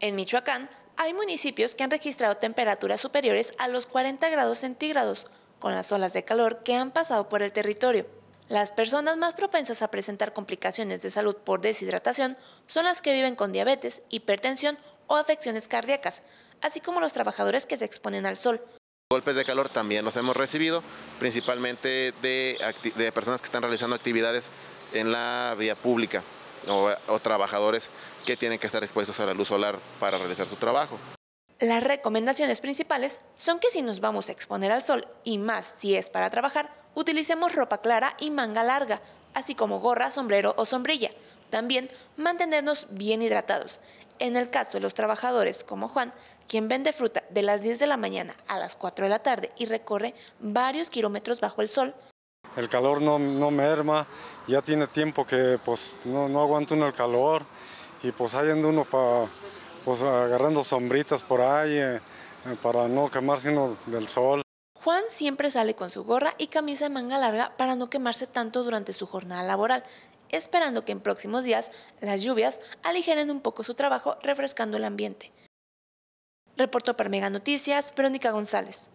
En Michoacán, hay municipios que han registrado temperaturas superiores a los 40 grados centígrados, con las olas de calor que han pasado por el territorio. Las personas más propensas a presentar complicaciones de salud por deshidratación son las que viven con diabetes, hipertensión o afecciones cardíacas, así como los trabajadores que se exponen al sol. Golpes de calor también los hemos recibido, principalmente de, personas que están realizando actividades en la vía pública o, trabajadores que tienen que estar expuestos a la luz solar para realizar su trabajo. Las recomendaciones principales son que si nos vamos a exponer al sol y más si es para trabajar, utilicemos ropa clara y manga larga, así como gorra, sombrero o sombrilla. También mantenernos bien hidratados. En el caso de los trabajadores como Juan, quien vende fruta de las 10 de la mañana a las 4 de la tarde y recorre varios kilómetros bajo el sol, el calor no, merma, ya tiene tiempo que pues, no, no aguanta uno el calor y pues ahí uno pues, agarrando sombritas por ahí eh, eh, para no quemarse uno del sol. Juan siempre sale con su gorra y camisa de manga larga para no quemarse tanto durante su jornada laboral, esperando que en próximos días las lluvias aligeren un poco su trabajo refrescando el ambiente. Reportó para Mega Noticias, Verónica González.